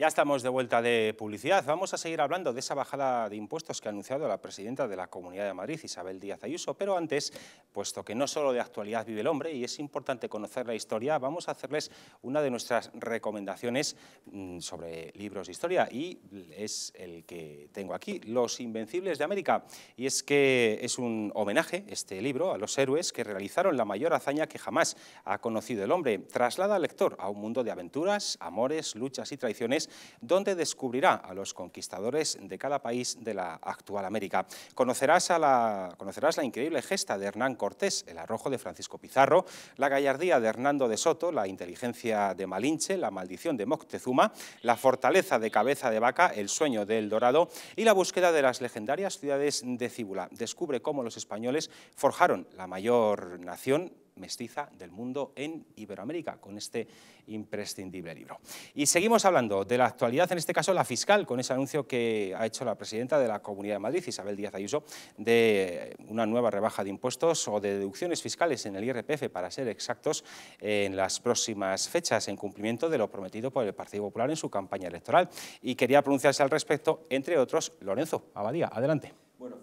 Ya estamos de vuelta de publicidad. Vamos a seguir hablando de esa bajada de impuestos que ha anunciado la presidenta de la Comunidad de Madrid, Isabel Díaz Ayuso. Pero antes, puesto que no solo de actualidad vive el hombre y es importante conocer la historia, vamos a hacerles una de nuestras recomendaciones mm, sobre libros de historia y es el que tengo aquí, Los Invencibles de América. Y es que es un homenaje, este libro, a los héroes que realizaron la mayor hazaña que jamás ha conocido el hombre. Traslada al lector a un mundo de aventuras, amores, luchas y traiciones donde descubrirá a los conquistadores de cada país de la actual América. Conocerás, a la, conocerás la increíble gesta de Hernán Cortés, el arrojo de Francisco Pizarro, la gallardía de Hernando de Soto, la inteligencia de Malinche, la maldición de Moctezuma, la fortaleza de Cabeza de Vaca, el sueño del Dorado y la búsqueda de las legendarias ciudades de Cíbula. Descubre cómo los españoles forjaron la mayor nación mestiza del mundo en Iberoamérica, con este imprescindible libro. Y seguimos hablando de la actualidad, en este caso la fiscal, con ese anuncio que ha hecho la presidenta de la Comunidad de Madrid, Isabel Díaz Ayuso, de una nueva rebaja de impuestos o de deducciones fiscales en el IRPF, para ser exactos, en las próximas fechas, en cumplimiento de lo prometido por el Partido Popular en su campaña electoral. Y quería pronunciarse al respecto, entre otros, Lorenzo Abadía. Adelante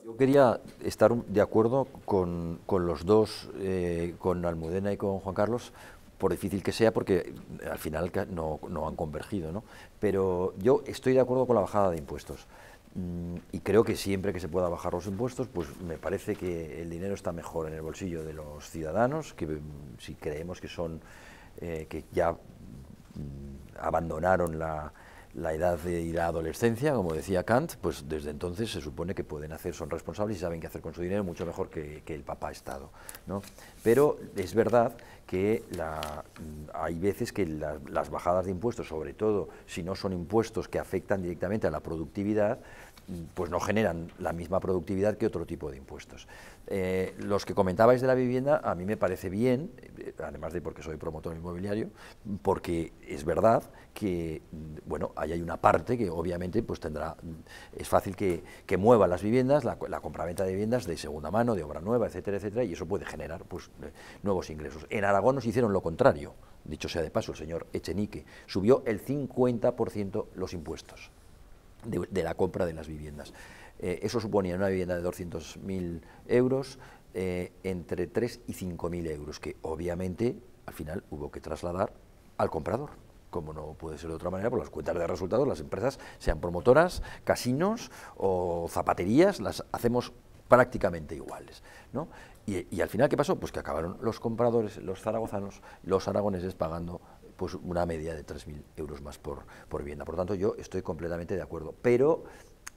yo quería estar de acuerdo con, los dos, eh, con Almudena y con Juan Carlos, por difícil que sea, porque al final no, han convergido, ¿no? Pero yo estoy de acuerdo con la bajada de impuestos. Mm, y creo que siempre que se pueda bajar los impuestos, pues me parece que el dinero está mejor en el bolsillo de los ciudadanos, que mm, si creemos que son, eh, que ya mm, abandonaron la, la edad de la adolescencia, como decía Kant, pues desde entonces se supone que pueden hacer, son responsables y saben qué hacer con su dinero mucho mejor que, el papá Estado. Pero es verdad que mm, hay veces que las bajadas de impuestos, sobre todo si no son impuestos que afectan directamente a la productividad, mm, pues no generan la misma productividad que otro tipo de impuestos. Eh, los que comentabais de la vivienda, a mí me parece bien, eh, además de porque soy promotor inmobiliario, porque es verdad que, mm, bueno, ahí hay una parte que obviamente pues tendrá, mm, es fácil que, mueva las viviendas, la, compra compraventa de viviendas de segunda mano, de obra nueva, etcétera, etcétera, y eso puede generar pues, eh, nuevos ingresos. En Aragón nos hicieron lo contrario, dicho sea de paso, el señor Echenique subió el 50% los impuestos de la compra de las viviendas. Eh, eso suponía una vivienda de 200.000 euros eh, entre 3 y 5.000 euros, que obviamente al final hubo que trasladar al comprador. Como no puede ser de otra manera, por pues las cuentas de resultados, las empresas, sean promotoras, casinos o zapaterías, las hacemos prácticamente iguales. Y, al final, ¿qué pasó? Pues que acabaron los compradores, los zaragozanos, los aragoneses pagando pues una media de 3.000 euros más por, por vivienda. Por lo tanto, yo estoy completamente de acuerdo. Pero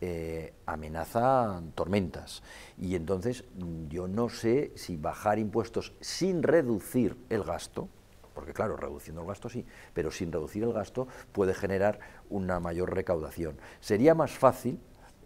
eh, amenaza amenazan tormentas. Y entonces mm, yo no sé si bajar impuestos sin reducir el gasto, porque claro, reduciendo el gasto sí, pero sin reducir el gasto puede generar una mayor recaudación. Sería más fácil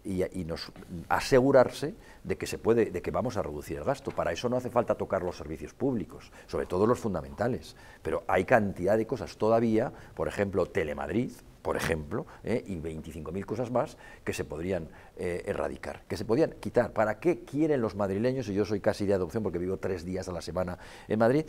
y, y nos mm, asegurarse de que se puede, de que vamos a reducir el gasto. Para eso no hace falta tocar los servicios públicos, sobre todo los fundamentales. Pero hay cantidad de cosas todavía, por ejemplo, Telemadrid, por ejemplo, ¿eh? y y 25.000 cosas más que se podrían eh, erradicar, que se podían quitar. ¿Para qué quieren los madrileños? Y yo soy casi de adopción porque vivo tres días a la semana en Madrid.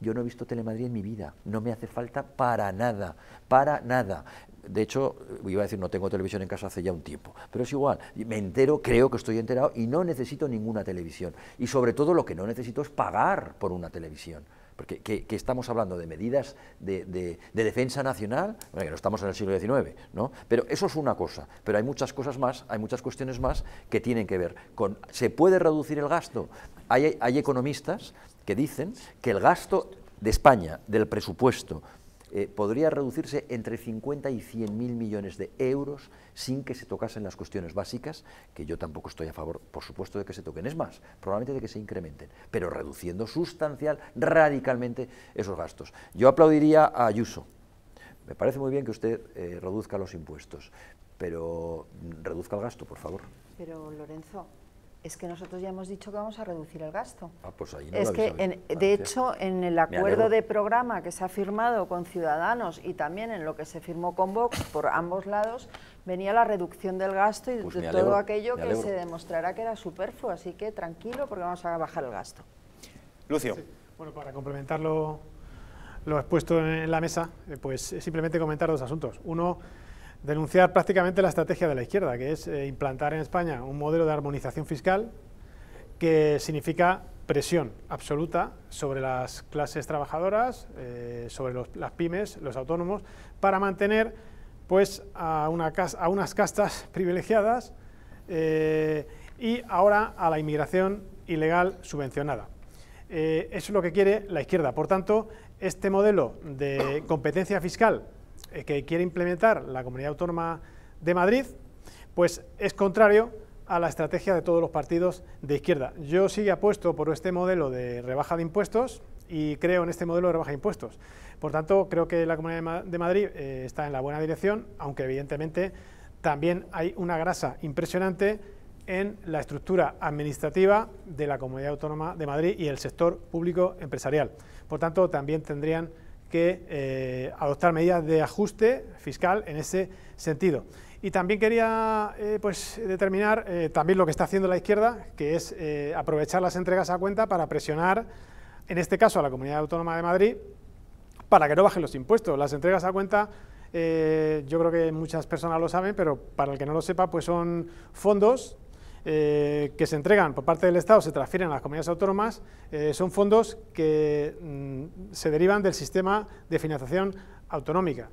Yo no he visto Telemadrid en mi vida, no me hace falta para nada, para nada. De hecho, eh, iba a decir, no tengo televisión en casa hace ya un tiempo, pero es igual, me entero, creo que estoy enterado y no necesito ninguna televisión. Y sobre todo lo que no necesito es pagar por una televisión. Porque que, estamos hablando de medidas de, defensa nacional, bueno, no estamos en el siglo XIX, ¿no? Pero eso es una cosa, pero hay muchas cosas más, hay muchas cuestiones más que tienen que ver con, ¿se puede reducir el gasto? Hay, hay economistas que dicen que el gasto de España, del presupuesto eh, podría reducirse entre 50 y 100 mil millones de euros sin que se tocasen las cuestiones básicas, que yo tampoco estoy a favor, por supuesto, de que se toquen, es más, probablemente de que se incrementen, pero reduciendo sustancial, radicalmente esos gastos. Yo aplaudiría a Ayuso. Me parece muy bien que usted eh, reduzca los impuestos, pero mm, reduzca el gasto, por favor. Pero Lorenzo, es que nosotros ya hemos dicho que vamos a reducir el gasto. Ah, pues ahí no es que, de hecho, en el acuerdo de programa que se ha firmado con Ciudadanos y también en lo que se firmó con Vox, por ambos lados, venía la reducción del gasto y pues de todo aquello que se demostrará que era superfluo. Así que tranquilo, porque vamos a bajar el gasto. Lucio. Bueno, para complementarlo lo expuesto en la mesa, eh, pues simplemente comentar dos asuntos. Uno, denunciar prácticamente la estrategia de la izquierda, que es eh, implantar en España un modelo de armonización fiscal que significa presión absoluta sobre las clases trabajadoras, eh, sobre las pymes, los autónomos, para mantener pues, a, unas castas privilegiadas eh, y ahora a la inmigración ilegal subvencionada. eso es lo que quiere la izquierda. Por tanto, este modelo de competencia fiscal eh, que quiere implementar la Comunidad Autónoma de Madrid, pues es contrario a la estrategia de todos los partidos de izquierda. Yo sí apuesto por este modelo de rebaja de impuestos y creo en este modelo de rebaja de impuestos. Por tanto, creo que la Comunidad de Madrid eh, está en la buena dirección, aunque evidentemente también hay una grasa impresionante en la estructura administrativa de la Comunidad Autónoma de Madrid y el sector público empresarial. Por tanto, también tendrían que eh, adoptar medidas de ajuste fiscal en ese sentido. Y también quería eh, pues, determinar eh, también lo que está haciendo la izquierda, que es aprovechar las entregas a cuenta para presionar, en este caso a la Comunidad Autónoma de Madrid, para que no bajen los impuestos. Las entregas a cuenta, yo creo que muchas personas lo saben, pero para el que no lo sepa, pues son fondos eh, que se entregan por parte del Estado, se transfieren a las comunidades autónomas, eh, son fondos que mm, se derivan del sistema de financiación autonómica.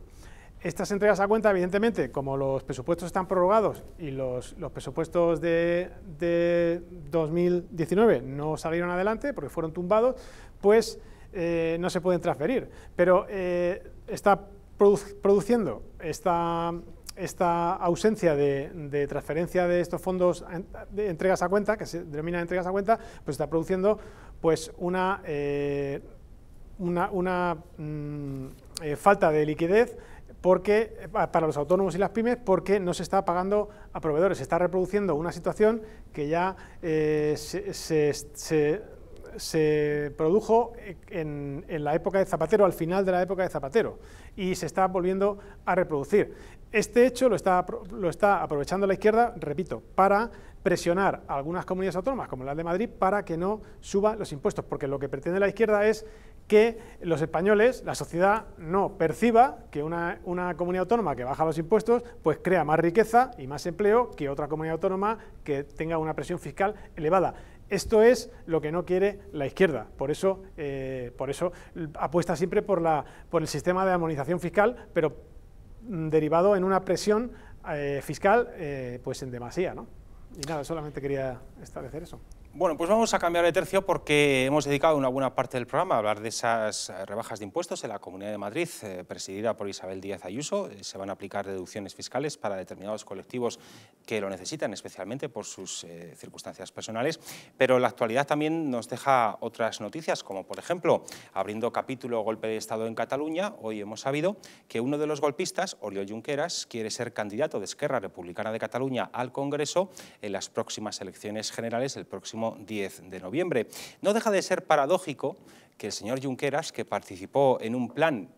Estas entregas a cuenta, evidentemente, como los presupuestos están prorrogados y los, presupuestos de, 2019 no salieron adelante porque fueron tumbados, pues eh, no se pueden transferir. Pero está produciendo esta, esta ausencia de, transferencia de estos fondos de entregas a cuenta, que se denomina entregas a cuenta, pues está produciendo pues una, eh, una, mm, eh, falta de liquidez porque, eh, para los autónomos y las pymes porque no se está pagando a proveedores, se está reproduciendo una situación que ya se, produjo en, en, la época de Zapatero, al final de la época de Zapatero, y se está volviendo a reproducir. Este hecho lo está, aprovechando la izquierda, repito, para presionar a algunas comunidades autónomas, como la de Madrid, para que no suban los impuestos, porque lo que pretende la izquierda es que los españoles, la sociedad, no perciba que una, comunidad autónoma que baja los impuestos, pues crea más riqueza y más empleo que otra comunidad autónoma que tenga una presión fiscal elevada. Esto es lo que no quiere la izquierda, por eso, eh, por eso apuesta siempre por, por el sistema de armonización fiscal, pero derivado en una presión eh, fiscal eh, pues en demasía. ¿no? Y nada, solamente quería establecer eso. Bueno, pues vamos a cambiar de tercio porque hemos dedicado una buena parte del programa a hablar de esas eh, rebajas de impuestos en la Comunidad de Madrid, eh, presidida por Isabel Díaz Ayuso. Eh, se van a aplicar deducciones fiscales para determinados colectivos que lo necesitan, especialmente por sus circunstancias personales. Pero la actualidad también nos deja otras noticias, como por ejemplo, abriendo capítulo golpe de Estado en Cataluña, hoy hemos sabido que uno de los golpistas, Oriol Junqueras, quiere ser candidato de Esquerra Republicana de Cataluña al Congreso en las próximas elecciones generales el próximo 10 de noviembre. No deja de ser paradójico que el señor Junqueras, que participó en un plan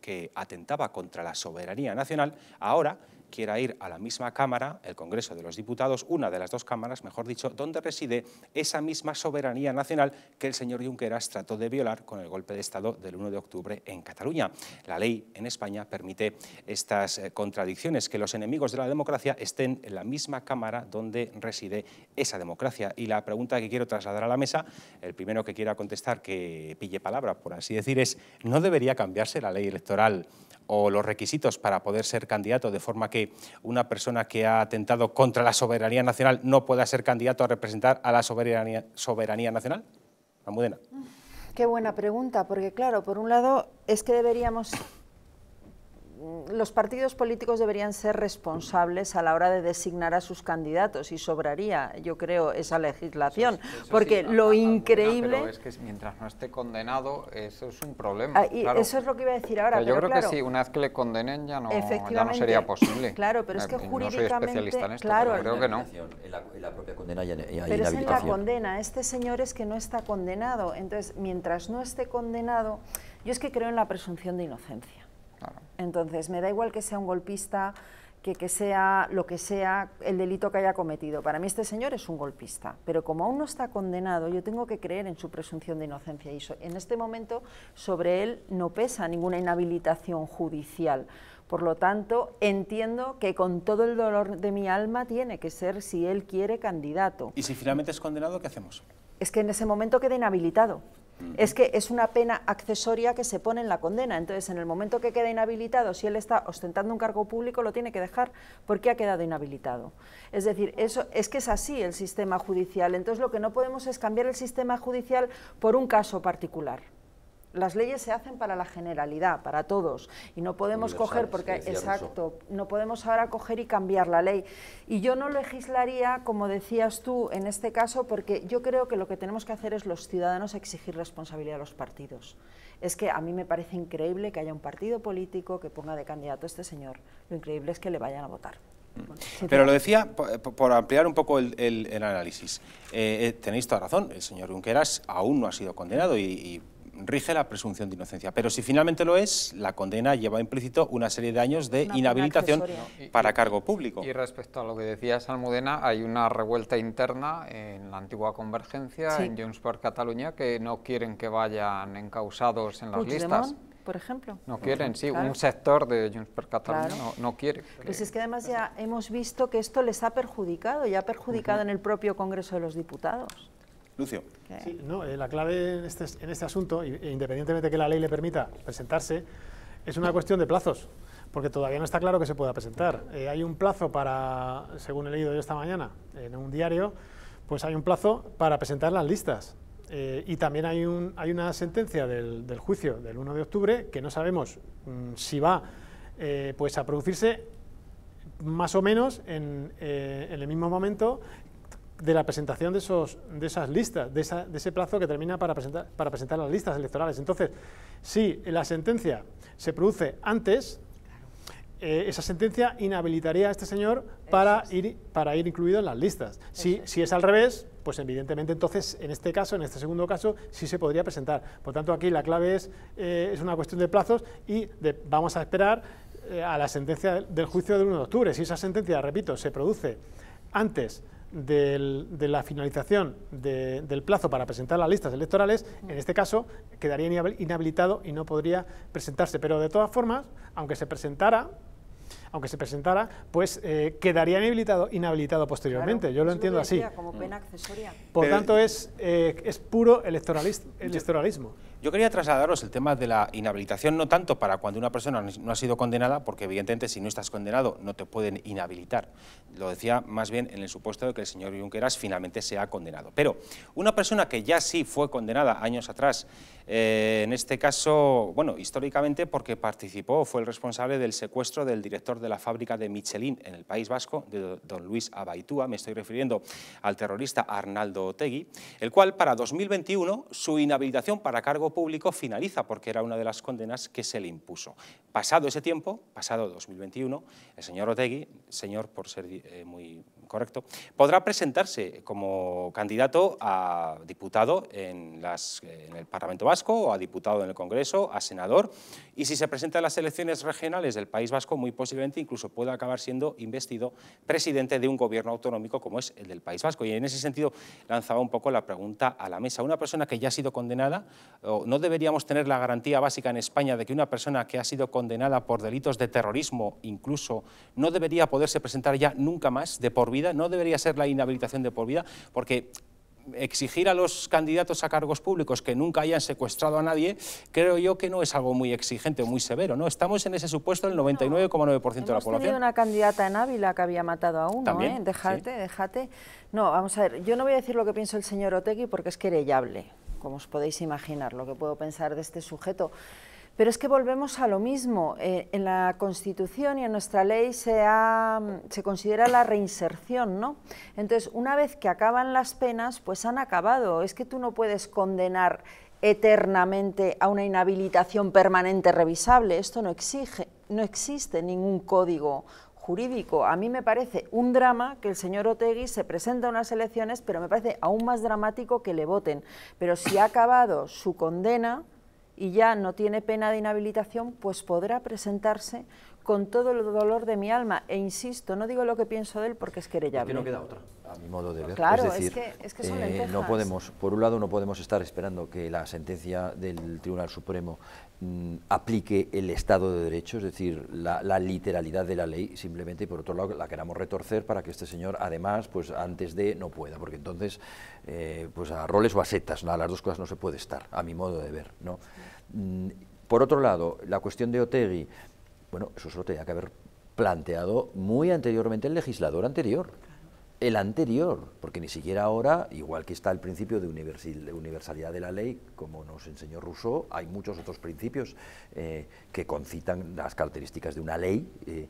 que atentaba contra la soberanía nacional, ahora quiera ir a la misma Cámara, el Congreso de los Diputados, una de las dos cámaras, mejor dicho, donde reside esa misma soberanía nacional que el señor Junqueras trató de violar con el golpe de Estado del 1 de octubre en Cataluña. La ley en España permite estas eh, contradicciones, que los enemigos de la democracia estén en la misma Cámara donde reside esa democracia. Y la pregunta que quiero trasladar a la mesa, el primero que quiera contestar que pille palabra, por así decir, es ¿no debería cambiarse la ley electoral? o los requisitos para poder ser candidato, de forma que una persona que ha atentado contra la soberanía nacional no pueda ser candidato a representar a la soberanía, soberanía nacional? Amudena. Qué buena pregunta, porque claro, por un lado es que deberíamos los partidos políticos deberían ser responsables a la hora de designar a sus candidatos y sobraría, yo creo, esa legislación. porque lo increíble... es que mientras no esté condenado, eso es un problema. Ah, eso es lo que iba a decir ahora. Pero yo creo que sí, una vez que le condenen ya no, sería posible. Claro, pero es que eh, en claro, creo que no. Pero es en la condena. Este señor es que no está condenado. Entonces, mientras no esté condenado, yo es que creo en la presunción de inocencia. Entonces, me da igual que sea un golpista, que, sea lo que sea el delito que haya cometido. Para mí este señor es un golpista, pero como aún no está condenado, yo tengo que creer en su presunción de inocencia y en este momento sobre él no pesa ninguna inhabilitación judicial. Por lo tanto, entiendo que con todo el dolor de mi alma tiene que ser, si él quiere, candidato. ¿Y si finalmente es condenado, qué hacemos? Es que en ese momento queda inhabilitado. Es que es una pena accesoria que se pone en la condena. Entonces, en el momento que queda inhabilitado, si él está ostentando un cargo público, lo tiene que dejar porque ha quedado inhabilitado. Es decir, eso, es que es así el sistema judicial. Entonces, lo que no podemos es cambiar el sistema judicial por un caso particular las leyes se hacen para la generalidad, para todos, y no podemos coger, porque exacto, no podemos ahora coger y cambiar la ley. Y yo no legislaría, como decías tú, en este caso, porque yo creo que lo que tenemos que hacer es los ciudadanos exigir responsabilidad a los partidos. Es que a mí me parece increíble que haya un partido político que ponga de candidato a este señor. Lo increíble es que le vayan a votar. Mm. Pero lo decía por, ampliar un poco el, análisis. Eh, eh, tenéis toda razón, el señor Junqueras aún no ha sido condenado y rige la presunción de inocencia. Pero si finalmente lo es, la condena lleva implícito una serie de años de inhabilitación para cargo público. Y respecto a lo que decía Salmudena, hay una revuelta interna en la antigua Convergencia, en Junts per Catalunya, que no quieren que vayan encausados en las Puigdemont. listas por ejemplo. No quieren, sí, un sector de Junts per Catalunya no, quiere. Pues es que además ya hemos visto que esto les ha perjudicado, ya ha perjudicado en el propio Congreso de los Diputados. Lucio. no, eh, la clave en este, este asunto, e independientemente de que la ley le permita presentarse, es una cuestión de plazos, porque todavía no está claro que se pueda presentar. Eh, hay un plazo para, según he leído yo esta mañana en un diario, pues hay un plazo para presentar las listas. Eh, y también hay, un, hay una sentencia del, juicio del 1 de octubre que no sabemos mm, si va pues a producirse más o menos en, en, el mismo momento de la presentación de, esos, de esas listas, de, ese plazo que termina para presentar, para presentar las listas electorales. Entonces, si la sentencia se produce antes, eh, esa sentencia inhabilitaría a este señor para ir, para ir incluido en las listas. Si es. al revés, pues evidentemente entonces en este caso, en este segundo caso, sí se podría presentar. Por tanto, aquí la clave es, eh, es una cuestión de plazos y vamos a esperar eh, a la sentencia del juicio del 1 de octubre. Si esa sentencia, repito, se produce antes de la finalización del plazo para presentar las listas electorales, mm. en este caso quedaría inhabilitado y no podría presentarse. Pero de todas formas, aunque se presentara, aunque se presentara, pues eh, quedaría inhabilitado, inhabilitado posteriormente. Yo lo entiendo así. Por tanto, es, eh, es puro electoralismo. Yo quería trasladaros el tema de la inhabilitación, no tanto para cuando una persona no ha sido condenada, porque evidentemente si no estás condenado no te pueden inhabilitar. Lo decía más bien en el supuesto de que el señor Junqueras finalmente sea condenado. Pero una persona que ya sí fue condenada años atrás, eh, en este caso, bueno, históricamente porque participó, fue el responsable del secuestro del director de la fábrica de Michelin en el País Vasco, de don Luis Abaitúa, me estoy refiriendo al terrorista Arnaldo Otegui, el cual para 2021 su inhabilitación para cargo público finaliza porque era una de las condenas que se le impuso. Pasado ese tiempo, pasado 2021, el señor Otegui, señor por ser eh, muy correcto, podrá presentarse como candidato a diputado en, el Parlamento Vasco o a diputado en el Congreso, a senador, y si se presenta en las elecciones regionales del País Vasco, muy posiblemente incluso pueda acabar siendo investido presidente de un gobierno autonómico como es el del País Vasco. Y en ese sentido lanzaba un poco la pregunta a la mesa. Una persona que ya ha sido condenada, ¿no deberíamos tener la garantía básica en España de que una persona que ha sido condenada por delitos de terrorismo incluso no debería poderse presentar ya nunca más de por vida no debería ser la inhabilitación de por vida, porque exigir a los candidatos a cargos públicos que nunca hayan secuestrado a nadie, creo yo que no es algo muy exigente, o muy severo. ¿no? Estamos en ese supuesto del 99,9% de la población. Hemos una candidata en Ávila que había matado a uno, ¿También? ¿eh? déjate. No, vamos a ver, yo no voy a decir lo que pienso el señor Otegui porque es querellable, como os podéis imaginar, lo que puedo pensar de este sujeto. Pero es que volvemos a lo mismo. Eh, en la Constitución y en nuestra ley se, considera la reinserción, ¿no? Entonces, una vez que acaban las penas, pues han acabado. Es que tú no puedes condenar eternamente a una inhabilitación permanente revisable. Esto no, exige, no existe ningún código jurídico. A mí me parece un drama que el señor Otegui se presenta a unas elecciones, pero me parece aún más dramático que le voten. Pero si ha acabado su condena y ya no tiene pena de inhabilitación, pues podrá presentarse con todo el dolor de mi alma. E insisto, no digo lo que pienso de él porque es querellable. Que no ¿eh? queda otra, a mi modo de ver. Claro, es, decir, que, son eh, no podemos, por un lado, no podemos estar esperando que la sentencia del Tribunal Supremo mm, aplique el Estado de Derecho, es decir, la, literalidad de la ley, simplemente, y por otro lado, la queramos retorcer para que este señor, además, pues antes de, no pueda, porque entonces, eh, pues a roles o a setas, a las dos cosas no se puede estar, a mi modo de ver, ¿no? Mm, por otro lado, la cuestión de Otegi, bueno, eso solo tenía que haber planteado muy anteriormente el legislador anterior. El anterior, porque ni siquiera ahora, igual que está el principio de universalidad de la ley, como nos enseñó Rousseau, hay muchos otros principios eh, que concitan las características de una ley eh,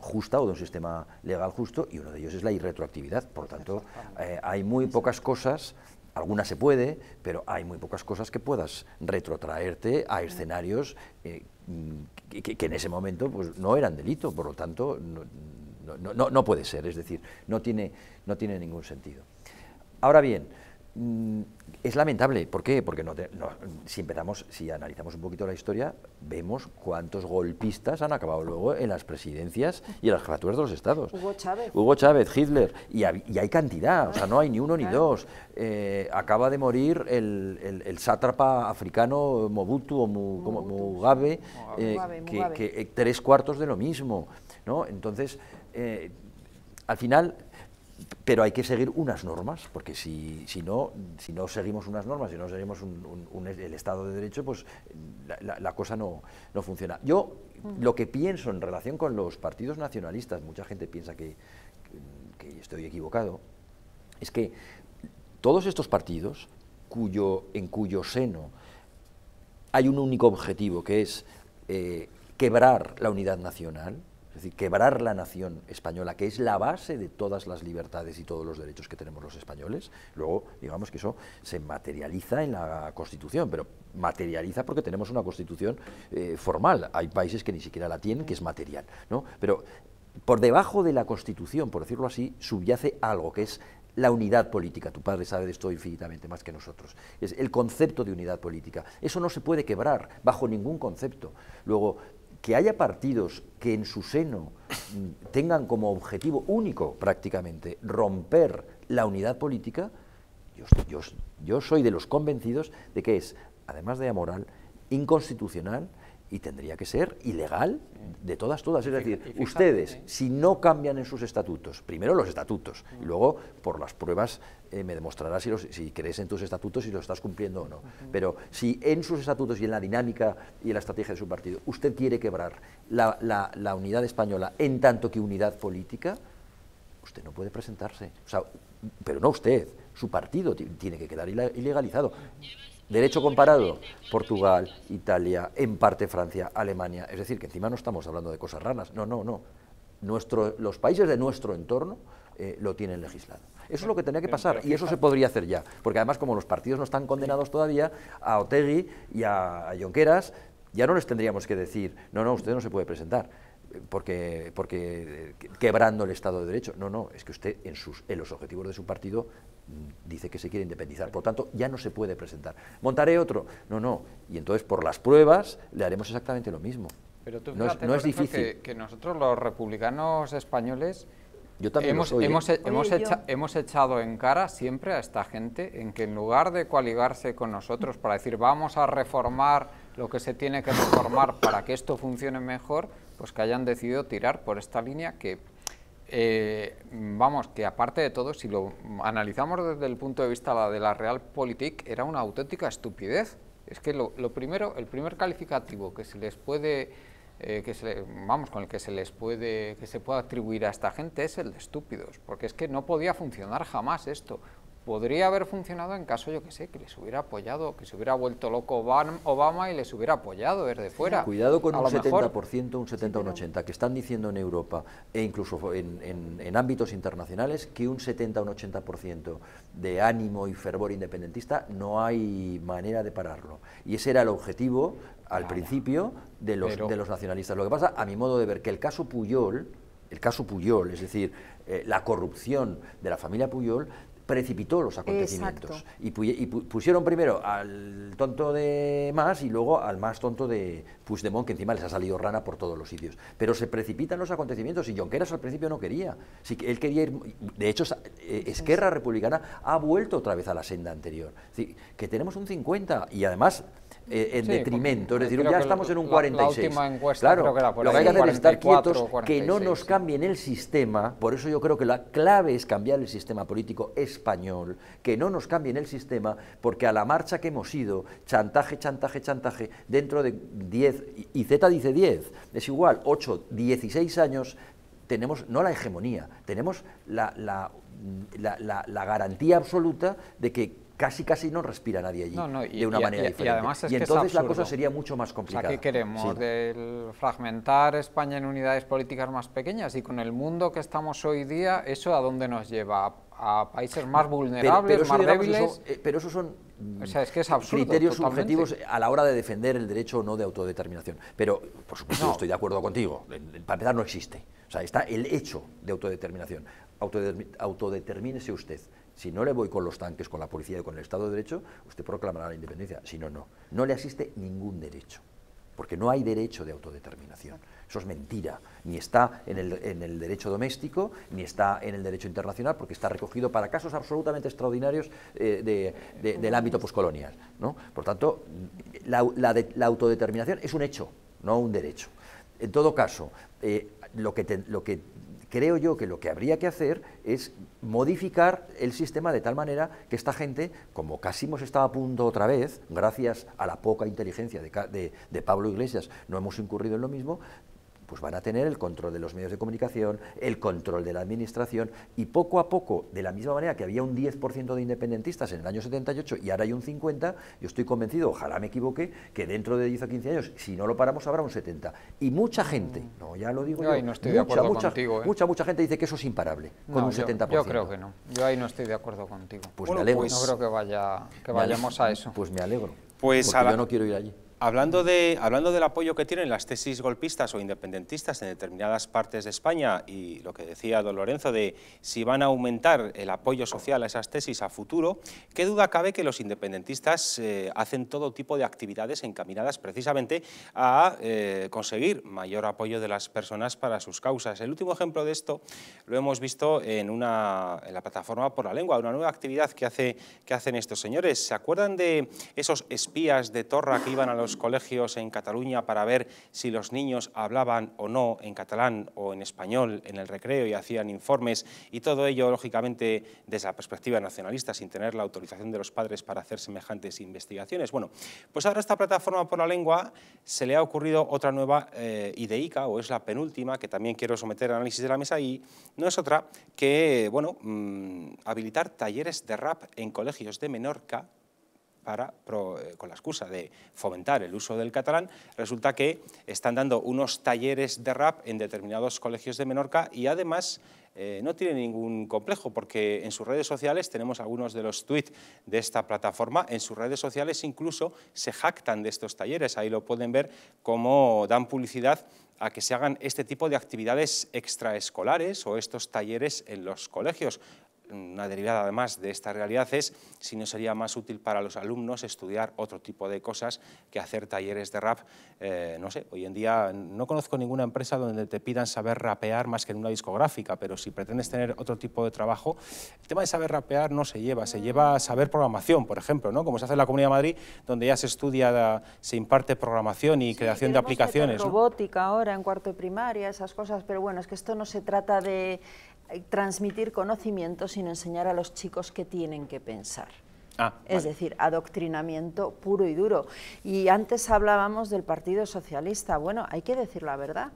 justa o de un sistema legal justo, y uno de ellos es la irretroactividad. Por tanto, eh, hay muy pocas cosas algunas se puede, pero hay muy pocas cosas que puedas retrotraerte a escenarios que, en ese momento pues, no eran delito, por lo tanto no, no, puede ser, es decir, no tiene, no tiene ningún sentido. Ahora bien, Mm, es lamentable, ¿por qué? Porque no, si empezamos, si analizamos un poquito la historia, vemos cuántos golpistas han acabado luego en las presidencias y en las jefaturas de los estados. Hugo Chávez. Hugo Chávez, Hitler, y, hay cantidad, o sea, no hay ni uno ni dos. Eh, acaba de morir el, sátrapa africano Mobutu o Como, eh, Mugabe, que, eh, tres cuartos de lo mismo, ¿no? Entonces, al final pero hay que seguir unas normas, porque si, si, no, si no seguimos unas normas, si no seguimos el Estado de Derecho, pues la, cosa no, funciona. Yo mm. lo que pienso en relación con los partidos nacionalistas, mucha gente piensa que, estoy equivocado, es que todos estos partidos en cuyo seno hay un único objetivo, que es eh, quebrar la unidad nacional, es decir, quebrar la nación española, que es la base de todas las libertades y todos los derechos que tenemos los españoles, luego digamos que eso se materializa en la Constitución, pero materializa porque tenemos una Constitución eh, formal. Hay países que ni siquiera la tienen, que es material. ¿no? Pero por debajo de la Constitución, por decirlo así, subyace algo que es la unidad política. Tu padre sabe de esto infinitamente más que nosotros. Es el concepto de unidad política. Eso no se puede quebrar bajo ningún concepto. Luego, que haya partidos que en su seno mm, tengan como objetivo único prácticamente romper la unidad política, yo, soy de los convencidos de que es, además de amoral, inconstitucional, y tendría que ser ilegal de todas, todas. Es decir, ustedes, si no cambian en sus estatutos, primero los estatutos, mm. y luego por las pruebas eh, me demostrará si, si crees en tus estatutos y si los estás cumpliendo o no. Pero si en sus estatutos y en la dinámica y en la estrategia de su partido usted quiere quebrar la, la unidad española en tanto que unidad política, usted no puede presentarse. O sea, pero no usted, su partido tiene que quedar ilegalizado. Derecho comparado, Portugal, Italia, en parte Francia, Alemania. Es decir, que encima no estamos hablando de cosas raras. No, no, no. Nuestro, los países de nuestro entorno eh, lo tienen legislado. Eso es lo que tenía que pasar y eso se podría hacer ya. Porque además, como los partidos no están condenados todavía, a Otegui y a, a ya no les tendríamos que decir, no, no, usted no se puede presentar porque, porque eh, quebrando el Estado de Derecho. No, no, es que usted en, sus, en los objetivos de su partido dice que se quiere independizar, por tanto ya no se puede presentar. Montaré otro, no, no, y entonces por las pruebas le haremos exactamente lo mismo. Pero no, es, difícil. Que, nosotros los republicanos españoles yo también hemos, hemos, hemos, echado en cara siempre a esta gente en que en lugar de coaligarse con nosotros para decir vamos a reformar lo que se tiene que reformar para que esto funcione mejor, pues que hayan decidido tirar por esta línea que eh, vamos, que aparte de todo, si lo analizamos desde el punto de vista de la Realpolitik, era una auténtica estupidez. Es que lo, primero, el primer calificativo que se les puede, eh, que se, vamos, con el que se les puede, que se pueda atribuir a esta gente es el de estúpidos, porque es que no podía funcionar jamás esto podría haber funcionado en caso, yo que sé, que les hubiera apoyado, que se hubiera vuelto loco Obama y les hubiera apoyado desde fuera. Cuidado con un 70%, un 70, un 80, que están diciendo en Europa e incluso en, ámbitos internacionales que un 70, un 80% de ánimo y fervor independentista no hay manera de pararlo. Y ese era el objetivo al principio de los, de los nacionalistas. Lo que pasa, a mi modo de ver, que el caso Puyol, el caso Puyol, es decir, eh, la corrupción de la familia Puyol precipitó los acontecimientos. Y, pusieron primero al tonto de Más y luego al más tonto de Puigdemont, que encima les ha salido rana por todos los sitios. Pero se precipitan los acontecimientos y Jonqueras al principio no quería. Sí, él quería ir, de hecho, eh, Esquerra Republicana ha vuelto otra vez a la senda anterior. Sí, que tenemos un 50 y además eh, en detrimento. Es pues, decir, ya estamos en un 46. La claro, que lo que hay que hacer es estar quietos, que no nos cambien el sistema. Por eso yo creo que la clave es cambiar el sistema político, español, que no nos cambien el sistema, porque a la marcha que hemos ido, chantaje, chantaje, chantaje, dentro de 10, y Z dice 10, es igual, 8, 16 años, tenemos no la hegemonía, tenemos la, la, la, la garantía absoluta de que casi casi no respira nadie allí de una manera diferente. Y, además entonces la cosa sería mucho más complicada. O ¿Qué queremos? fragmentar España en unidades políticas más pequeñas y con el mundo que estamos hoy día, ¿eso a dónde nos lleva? a países más vulnerables, más débiles. Eh, pero eso son criterios subjetivos a la hora de defender el derecho o no de autodeterminación. Pero, por supuesto, estoy de acuerdo contigo. el empezar, no existe. O sea, está el hecho de autodeterminación. autodetermínese usted. Si no le voy con los tanques, con la policía y con el Estado de Derecho, usted proclamará la independencia. Si no, no. No le asiste ningún derecho. Porque no hay derecho de autodeterminación. Eso es mentira. Ni está en el, derecho doméstico, ni está en el derecho internacional, porque está recogido para casos absolutamente extraordinarios eh, del ámbito poscolonial. ¿no? Por tanto, la, autodeterminación es un hecho, no un derecho. En todo caso, eh, lo, que lo que creo yo que lo que habría que hacer es modificar el sistema de tal manera que esta gente, como casi hemos estado a punto otra vez, gracias a la poca inteligencia de, Pablo Iglesias, no hemos incurrido en lo mismo, pues van a tener el control de los medios de comunicación, el control de la administración y poco a poco, de la misma manera que había un 10% de independentistas en el año 78 y ahora hay un 50, yo estoy convencido, ojalá me equivoque, que dentro de 10 o 15 años, si no lo paramos, habrá un 70. Y mucha mm. gente, no, ya lo digo yo, mucha, mucha, gente dice que eso es imparable, con un 70%. Yo creo que no, yo ahí no estoy de acuerdo contigo. Pues me alegro. Pues no creo que, vaya, vayamos a eso. Pues me alegro, pues porque yo no quiero ir allí. Hablando, de, hablando del apoyo que tienen las tesis golpistas o independentistas en determinadas partes de España y lo que decía don Lorenzo de si van a aumentar el apoyo social a esas tesis a futuro, qué duda cabe que los independentistas eh, hacen todo tipo de actividades encaminadas precisamente a eh, conseguir mayor apoyo de las personas para sus causas. El último ejemplo de esto lo hemos visto en, una, en la plataforma por la lengua, una nueva actividad que, hace, que hacen estos señores. ¿Se acuerdan de esos espías de Torra que iban a los los colegios en Cataluña para ver si los niños hablaban o no en catalán o en español en el recreo y hacían informes y todo ello, lógicamente, desde la perspectiva nacionalista, sin tener la autorización de los padres para hacer semejantes investigaciones. Bueno, pues ahora esta plataforma por la lengua se le ha ocurrido otra nueva eh, ideica, o es la penúltima, que también quiero someter al análisis de la mesa y no es otra que, bueno, mm, habilitar talleres de rap en colegios de Menorca eh, con la excusa de fomentar el uso del catalán, resulta que están dando unos talleres de rap en determinados colegios de Menorca y además eh, no tiene ningún complejo porque en sus redes sociales tenemos algunos de los tweets de esta plataforma, en sus redes sociales incluso se jactan de estos talleres, ahí lo pueden ver cómo dan publicidad a que se hagan este tipo de actividades extraescolares o estos talleres en los colegios una derivada además de esta realidad es si no sería más útil para los alumnos estudiar otro tipo de cosas que hacer talleres de rap. Eh, no sé, hoy en día no conozco ninguna empresa donde te pidan saber rapear más que en una discográfica, pero si pretendes tener otro tipo de trabajo, el tema de saber rapear no se lleva, se lleva saber programación, por ejemplo, ¿no? como se hace en la Comunidad de Madrid, donde ya se estudia, se imparte programación y creación de aplicaciones. Robótica ahora en cuarto de primaria, esas cosas, pero bueno, es que esto no se trata de eh, transmitir conocimiento sin enseñar a los chicos que tienen que pensar. Ah, es decir, adoctrinamiento puro y duro. Y antes hablábamos del Partido Socialista. Bueno, hay que decir la verdad.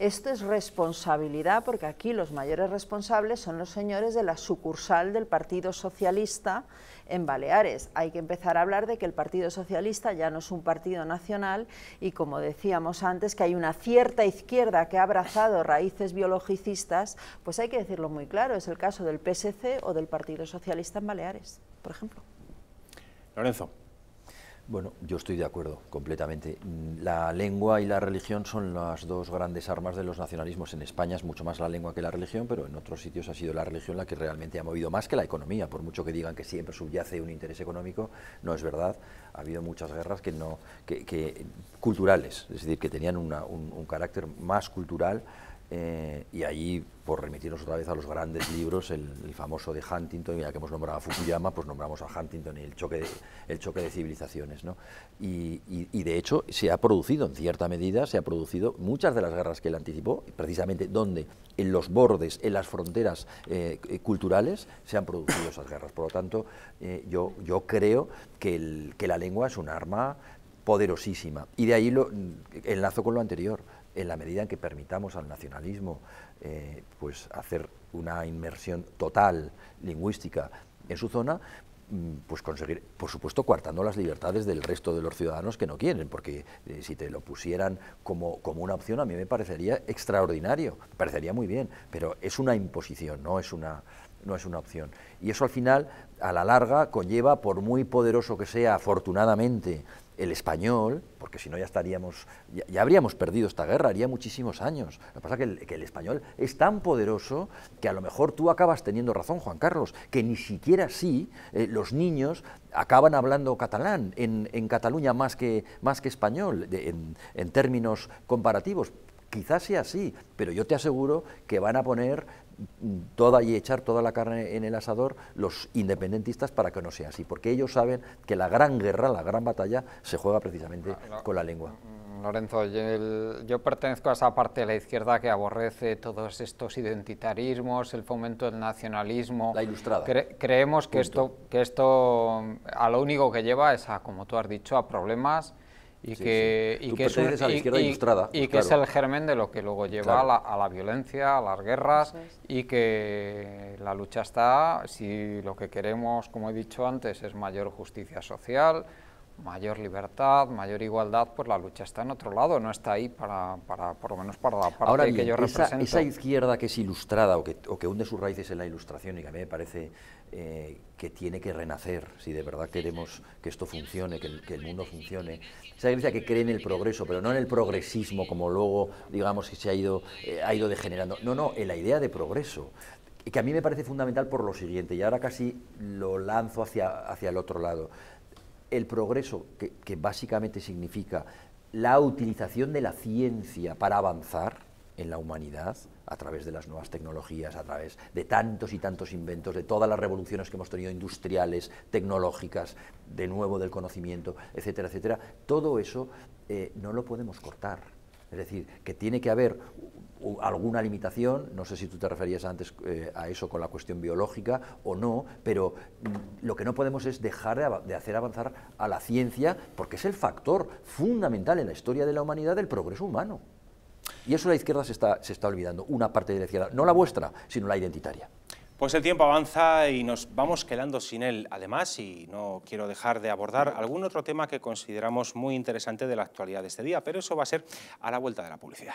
Esto es responsabilidad porque aquí los mayores responsables son los señores de la sucursal del Partido Socialista en Baleares. Hay que empezar a hablar de que el Partido Socialista ya no es un partido nacional y como decíamos antes que hay una cierta izquierda que ha abrazado raíces biologicistas, pues hay que decirlo muy claro, es el caso del PSC o del Partido Socialista en Baleares, por ejemplo. Lorenzo. Bueno, yo estoy de acuerdo completamente. Mm, la lengua y la religión son las dos grandes armas de los nacionalismos. En España es mucho más la lengua que la religión, pero en otros sitios ha sido la religión la que realmente ha movido más que la economía. Por mucho que digan que siempre subyace un interés económico, no es verdad. Ha habido muchas guerras que no, que, culturales, es decir, que tenían un carácter más cultural eh, y ahí, por remitirnos otra vez a los grandes libros, el, famoso de Huntington, ya que hemos nombrado a Fukuyama, pues nombramos a Huntington y el choque de, el choque de civilizaciones. ¿no? Y, de hecho se ha producido, en cierta medida, se ha producido muchas de las guerras que él anticipó, precisamente donde en los bordes, en las fronteras eh, culturales, se han producido esas guerras. Por lo tanto, eh, yo, creo que, que la lengua es un arma poderosísima. Y de ahí lo, enlazo con lo anterior en la medida en que permitamos al nacionalismo eh, pues hacer una inmersión total lingüística en su zona, mm, pues conseguir, por supuesto, coartando las libertades del resto de los ciudadanos que no quieren, porque eh, si te lo pusieran como, como, una opción a mí me parecería extraordinario, me parecería muy bien, pero es una imposición, no es una, no es una opción. Y eso al final, a la larga, conlleva, por muy poderoso que sea, afortunadamente, el español, porque si no ya estaríamos, ya, habríamos perdido esta guerra, haría muchísimos años. Lo que pasa es que el, español es tan poderoso que a lo mejor tú acabas teniendo razón, Juan Carlos, que ni siquiera sí eh, los niños acaban hablando catalán en, Cataluña más que, más que español, en, en términos comparativos. Quizás sea así, pero yo te aseguro que van a poner toda y echar toda la carne en el asador los independentistas para que no sea así, porque ellos saben que la gran guerra, la gran batalla, se juega precisamente ah, con la lengua. Mm, mm, Lorenzo, yo, pertenezco a esa parte de la izquierda que aborrece todos estos identitarismos, el fomento del nacionalismo. La ilustrada. creemos que esto, que esto a lo único que lleva es a, como tú has dicho, a problemas y que, es, que es el germen de lo que luego lleva a, la, violencia, a las guerras y que la lucha está, si lo que queremos, como he dicho antes, es mayor justicia social, mayor libertad, mayor igualdad, pues la lucha está en otro lado, no está ahí para, para por lo menos para la Ahora que yo represento. Esa, izquierda que es ilustrada o que, o que, hunde sus raíces en la ilustración y que a mí me parece eh, que tiene que renacer si de verdad queremos que esto funcione, que el, mundo funcione, esa iglesia que cree en el progreso, pero no en el progresismo como luego, digamos, que se ha ido, eh, ha ido degenerando, no, no, en la idea de progreso que a mí me parece fundamental por lo siguiente, y ahora casi lo lanzo hacia, hacia el otro lado el progreso, que, básicamente significa la utilización de la ciencia para avanzar en la humanidad, a través de las nuevas tecnologías, a través de tantos y tantos inventos, de todas las revoluciones que hemos tenido industriales, tecnológicas, de nuevo del conocimiento, etcétera, etcétera, todo eso eh, no lo podemos cortar. Es decir, que tiene que haber alguna limitación, no sé si tú te referías antes eh, a eso con la cuestión biológica o no, pero mm, lo que no podemos es dejar de, hacer avanzar a la ciencia porque es el factor fundamental en la historia de la humanidad del progreso humano. Y eso la izquierda se está, se está olvidando, una parte de la izquierda, no la vuestra, sino la identitaria. Pues el tiempo avanza y nos vamos quedando sin él. Además, y no quiero dejar de abordar algún otro tema que consideramos muy interesante de la actualidad de este día, pero eso va a ser a la vuelta de la publicidad.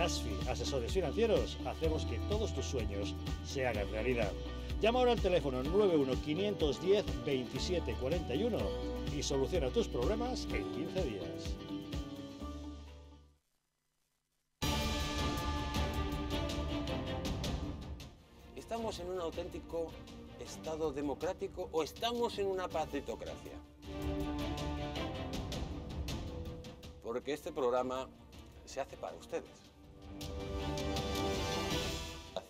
Asfi asesores financieros, hacemos que todos tus sueños se hagan realidad. Llama ahora al teléfono 91-510-2741 y soluciona tus problemas en 15 días. ¿Estamos en un auténtico Estado democrático o estamos en una patritocracia? Porque este programa se hace para ustedes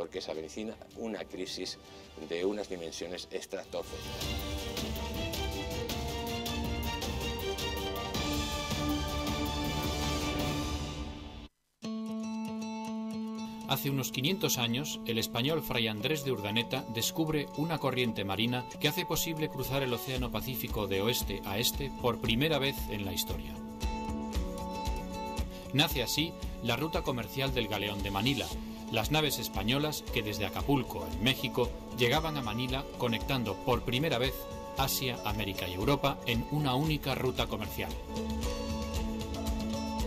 porque se avecina una crisis de unas dimensiones estratosféricas. Hace unos 500 años, el español Fray Andrés de Urdaneta descubre una corriente marina que hace posible cruzar el Océano Pacífico de oeste a este por primera vez en la historia. Nace así la ruta comercial del Galeón de Manila, las naves españolas que desde Acapulco, en México, llegaban a Manila conectando por primera vez Asia, América y Europa en una única ruta comercial.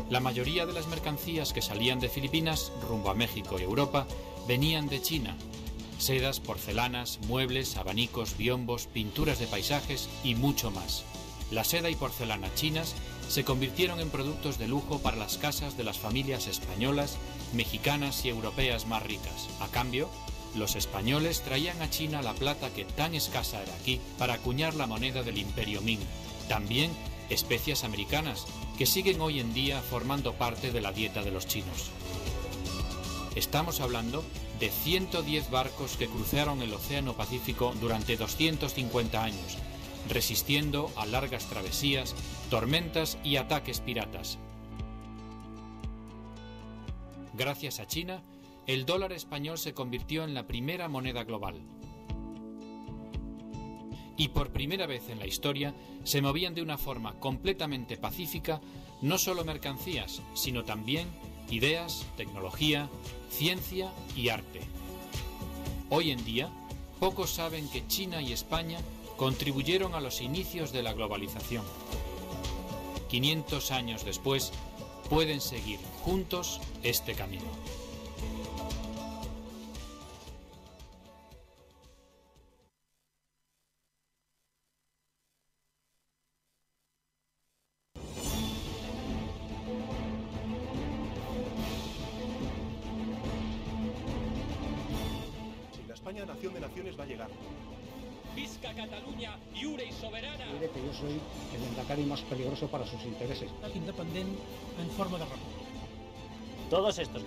La mayoría de las mercancías que salían de Filipinas rumbo a México y Europa venían de China. Sedas, porcelanas, muebles, abanicos, biombos, pinturas de paisajes y mucho más. La seda y porcelana chinas se convirtieron en productos de lujo para las casas de las familias españolas, mexicanas y europeas más ricas. A cambio, los españoles traían a China la plata que tan escasa era aquí para acuñar la moneda del imperio Ming. También especias americanas que siguen hoy en día formando parte de la dieta de los chinos. Estamos hablando de 110 barcos que cruzaron el Océano Pacífico durante 250 años, resistiendo a largas travesías tormentas y ataques piratas. Gracias a China, el dólar español se convirtió en la primera moneda global. Y por primera vez en la historia se movían de una forma completamente pacífica no solo mercancías, sino también ideas, tecnología, ciencia y arte. Hoy en día, pocos saben que China y España contribuyeron a los inicios de la globalización. 500 años después, pueden seguir juntos este camino.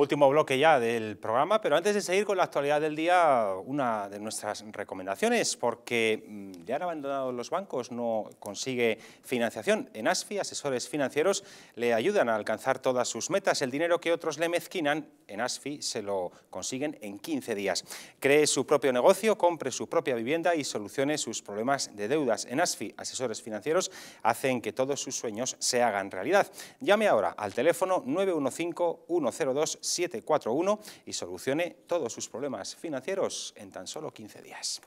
último bloque ya del programa, pero antes de seguir con la actualidad del día, una de nuestras recomendaciones, porque mm, han abandonado los bancos no consigue financiación. En ASFI, asesores financieros le ayudan a alcanzar todas sus metas. El dinero que otros le mezquinan, en ASFI se lo consiguen en 15 días. Cree su propio negocio, compre su propia vivienda y solucione sus problemas de deudas. En ASFI, asesores financieros hacen que todos sus sueños se hagan realidad. Llame ahora al teléfono 915-102-741 y solucione todos sus problemas financieros en tan solo 15 días.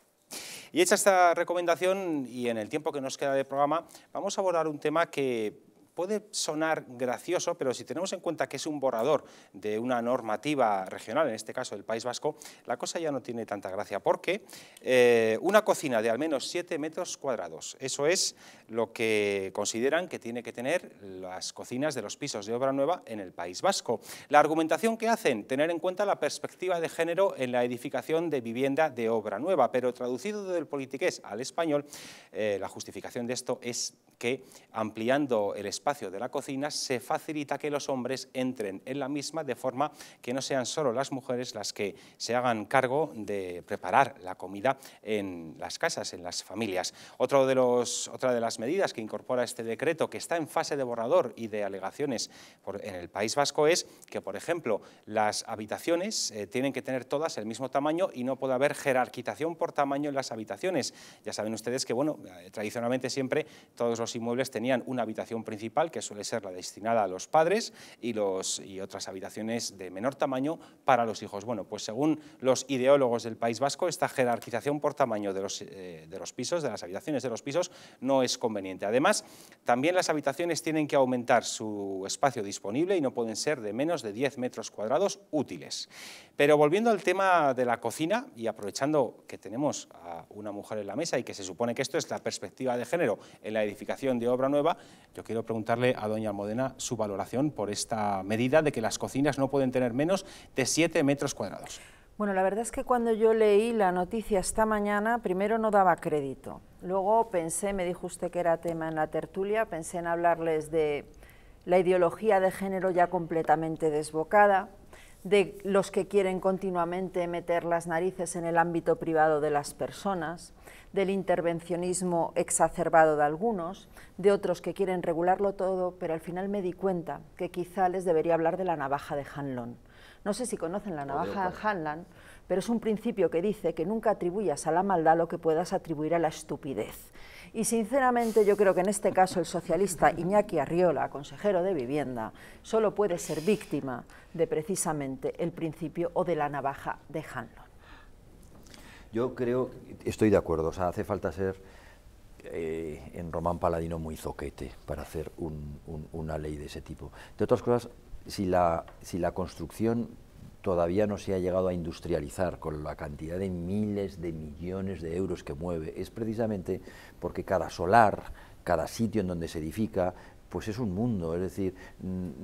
Y hecha esta recomendación y en el tiempo que nos queda de programa, vamos a abordar un tema que puede sonar gracioso, pero si tenemos en cuenta que es un borrador de una normativa regional, en este caso del País Vasco, la cosa ya no tiene tanta gracia, porque eh, una cocina de al menos 7 metros cuadrados, eso es lo que consideran que tiene que tener las cocinas de los pisos de obra nueva en el País Vasco. La argumentación que hacen, tener en cuenta la perspectiva de género en la edificación de vivienda de obra nueva, pero traducido del politiqués al español, eh, la justificación de esto es que ampliando el espacio de la cocina, se facilita que los hombres entren en la misma de forma que no sean solo las mujeres las que se hagan cargo de preparar la comida en las casas, en las familias. Otro de los, otra de las medidas que incorpora este decreto, que está en fase de borrador y de alegaciones por, en el País Vasco, es que, por ejemplo, las habitaciones eh, tienen que tener todas el mismo tamaño y no puede haber jerarquización por tamaño en las habitaciones. Ya saben ustedes que, bueno, eh, tradicionalmente siempre todos los inmuebles tenían una habitación principal que suele ser la destinada a los padres, y, los, y otras habitaciones de menor tamaño para los hijos. Bueno, pues según los ideólogos del País Vasco, esta jerarquización por tamaño de los, eh, de los pisos, de las habitaciones de los pisos, no es conveniente. Además, también las habitaciones tienen que aumentar su espacio disponible y no pueden ser de menos de 10 metros cuadrados útiles. Pero volviendo al tema de la cocina y aprovechando que tenemos a una mujer en la mesa y que se supone que esto es la perspectiva de género en la edificación de obra nueva, yo quiero preguntar preguntarle a doña Modena su valoración por esta medida de que las cocinas no pueden tener menos de 7 metros cuadrados. Bueno, la verdad es que cuando yo leí la noticia esta mañana, primero no daba crédito. Luego pensé, me dijo usted que era tema en la tertulia, pensé en hablarles de la ideología de género ya completamente desbocada, de los que quieren continuamente meter las narices en el ámbito privado de las personas, del intervencionismo exacerbado de algunos, de otros que quieren regularlo todo, pero al final me di cuenta que quizá les debería hablar de la navaja de Hanlon. No sé si conocen la navaja de Hanlon, pero es un principio que dice que nunca atribuyas a la maldad lo que puedas atribuir a la estupidez. Y sinceramente yo creo que en este caso el socialista Iñaki Arriola, consejero de Vivienda, solo puede ser víctima de precisamente el principio o de la navaja de Hanlon. Yo creo, estoy de acuerdo, o sea, hace falta ser eh, en Román Paladino muy zoquete para hacer una ley de ese tipo. De otras cosas, si la, si la construcción todavía no se ha llegado a industrializar con la cantidad de miles de millones de euros que mueve, es precisamente porque cada solar, cada sitio en donde se edifica, pues es un mundo, es decir, mm, mm,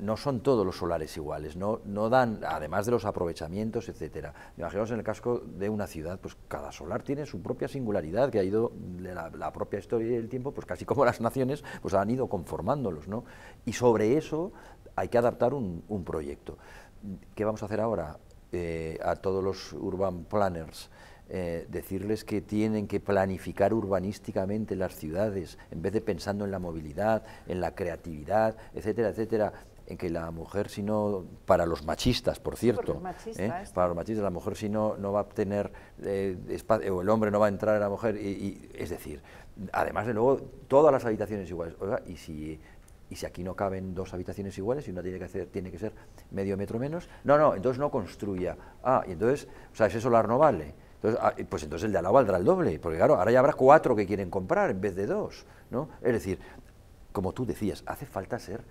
no, son todos los solares iguales, no, no, dan, además de los aprovechamientos, etcétera. Imaginaos en el casco de una ciudad, pues cada solar tiene su propia singularidad, que ha ido la, propia historia y del tiempo, pues casi como las naciones, pues han ido conformándolos, ¿no? Y sobre eso hay que adaptar un proyecto. ¿qué vamos a hacer ahora? Eh, a todos los urban planners, eh, decirles que tienen que planificar urbanísticamente las ciudades, en vez de pensando en la movilidad, en la creatividad, etcétera, etcétera, en que la mujer si no, para los machistas, por cierto, ¿eh? para los machistas, la mujer si no, no va a tener espacio, o el hombre no va a entrar a la mujer, y, y, es decir, además de luego, todas las habitaciones iguales, o sea, y si y si aquí no caben dos habitaciones iguales y una tiene que, hacer, tiene que ser medio metro menos, no, no, entonces no construya. Ah, y entonces, o sea, ese solar no vale. Entonces, ah, pues entonces el de al lado valdrá el doble, porque claro, ahora ya habrá cuatro que quieren comprar en vez de dos, ¿no? Es decir, como tú decías, hace falta ser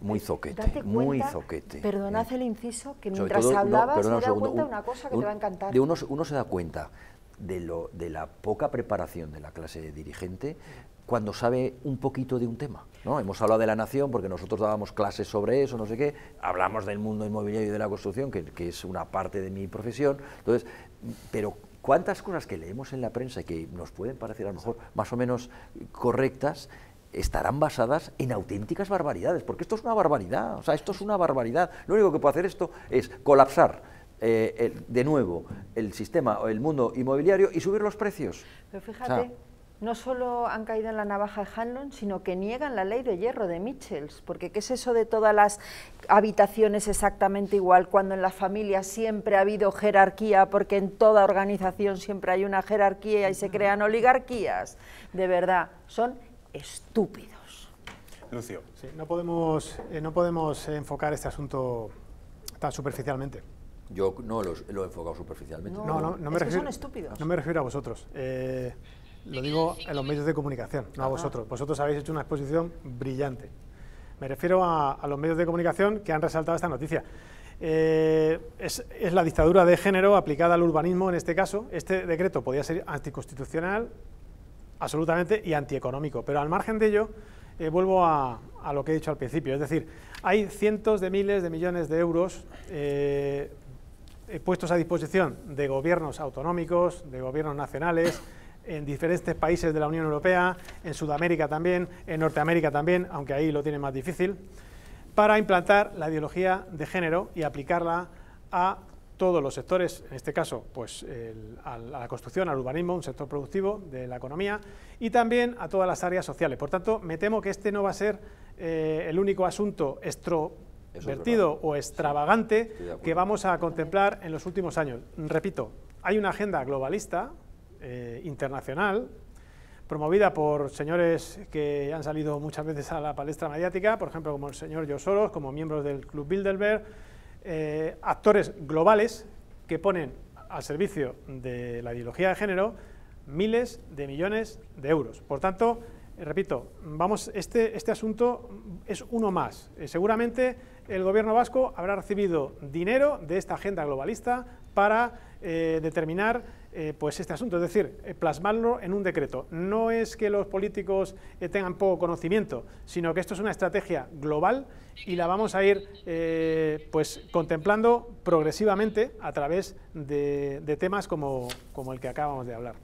muy eh, zoquete, muy zoquete. Perdonad ¿eh? el inciso, que mientras hablabas no, da cuenta de una cosa que te va a encantar. De uno, se da cuenta de, lo, de la poca preparación de la clase de dirigente, cuando sabe un poquito de un tema. ¿no? Hemos hablado de la nación porque nosotros dábamos clases sobre eso, no sé qué, hablamos del mundo inmobiliario y de la construcción, que, es una parte de mi profesión, entonces, pero cuántas cosas que leemos en la prensa y que nos pueden parecer a lo mejor más o menos correctas, estarán basadas en auténticas barbaridades, porque esto es una barbaridad, o sea, esto es una barbaridad. Lo único que puede hacer esto es colapsar eh, de nuevo el sistema o el mundo inmobiliario y subir los precios. Pero fíjate, no solo han caído en la navaja de Hanlon, sino que niegan la ley de hierro de Michels, porque ¿qué es eso de todas las habitaciones exactamente igual, cuando en la familia siempre ha habido jerarquía, porque en toda organización siempre hay una jerarquía y se crean oligarquías? De verdad, son estúpidos. Lucio. no, podemos, eh, no podemos enfocar este asunto tan superficialmente. Yo no lo, he enfocado superficialmente. No, no, me refiero, son estúpidos. No me refiero a vosotros. Eh, lo digo en los medios de comunicación, no a vosotros. Vosotros habéis hecho una exposición brillante. Me refiero a, los medios de comunicación que han resaltado esta noticia. Eh, es, la dictadura de género aplicada al urbanismo en este caso. Este decreto podía ser anticonstitucional, absolutamente, y antieconómico. Pero al margen de ello, eh, vuelvo a, lo que he dicho al principio. Es decir, hay cientos de miles de millones de euros eh, puestos a disposición de gobiernos autonómicos, de gobiernos nacionales en diferentes países de la Unión Europea, en Sudamérica también, en Norteamérica también, aunque ahí lo tiene más difícil, para implantar la ideología de género y aplicarla a todos los sectores, en este caso pues, a la construcción, al urbanismo, un sector productivo de la economía, y también a todas las áreas sociales. Por tanto, me temo que este no va a ser eh, el único asunto extrovertido o extravagante que vamos a contemplar en los últimos años. Repito, hay una agenda globalista, eh, internacional, promovida por señores que han salido muchas veces a la palestra mediática, por ejemplo, como el señor Josoros, como miembros del Club Bilderberg, eh, actores globales que ponen al servicio de la ideología de género miles de millones de euros. Por tanto, eh, repito, vamos, este, este asunto es uno más. seguramente el gobierno vasco habrá recibido dinero de esta agenda globalista para determinar eh, pues este asunto, es decir, eh, plasmarlo en un decreto. No es que los políticos eh, tengan poco conocimiento, sino que esto es una estrategia global y la vamos a ir pues contemplando progresivamente a través de, de temas como, como el que acabamos de hablar.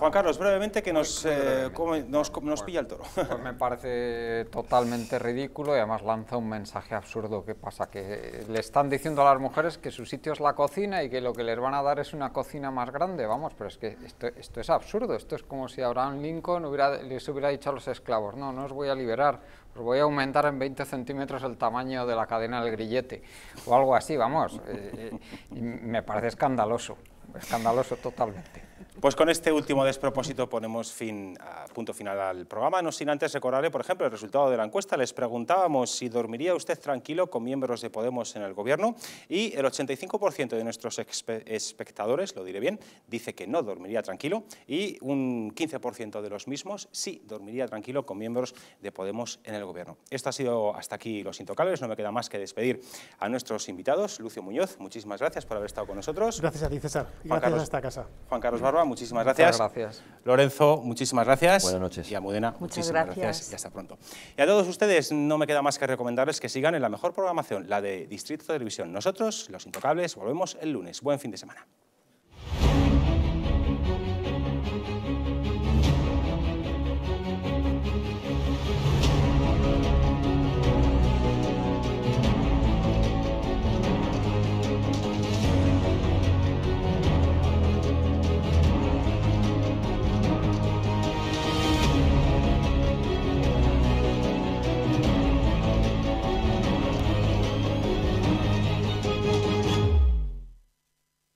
Juan Carlos, brevemente, que nos, eh, nos, nos, pilla el toro. Pues, pues me parece totalmente ridículo y además lanza un mensaje absurdo. ¿Qué pasa? Que le están diciendo a las mujeres que su sitio es la cocina y que lo que les van a dar es una cocina más grande. Vamos, pero es que esto, esto es absurdo. Esto es como si Abraham Lincoln hubiera, les hubiera dicho a los esclavos, no, no os voy a liberar, os voy a aumentar en 20 centímetros el tamaño de la cadena del grillete o algo así, vamos. Eh, eh, me parece escandaloso, escandaloso totalmente. Pues con este último despropósito ponemos fin, punto final al programa, no sin antes recordarle, por ejemplo, el resultado de la encuesta. Les preguntábamos si dormiría usted tranquilo con miembros de Podemos en el gobierno y el 85% de nuestros espectadores, lo diré bien, dice que no dormiría tranquilo y un 15% de los mismos sí dormiría tranquilo con miembros de Podemos en el gobierno. Esto ha sido hasta aquí Los Intocables, no me queda más que despedir a nuestros invitados. Lucio Muñoz, muchísimas gracias por haber estado con nosotros. Gracias a ti, César. Y Carlos, casa. Juan Carlos Barba, muchísimas gracias. Lorenzo, muchísimas gracias. Buenas noches. Y a Mudena, Muchas gracias. gracias. Y hasta pronto. Y a todos ustedes, no me queda más que recomendarles que sigan en la mejor programación, la de Distrito Televisión. Nosotros, Los Intocables, volvemos el lunes. Buen fin de semana.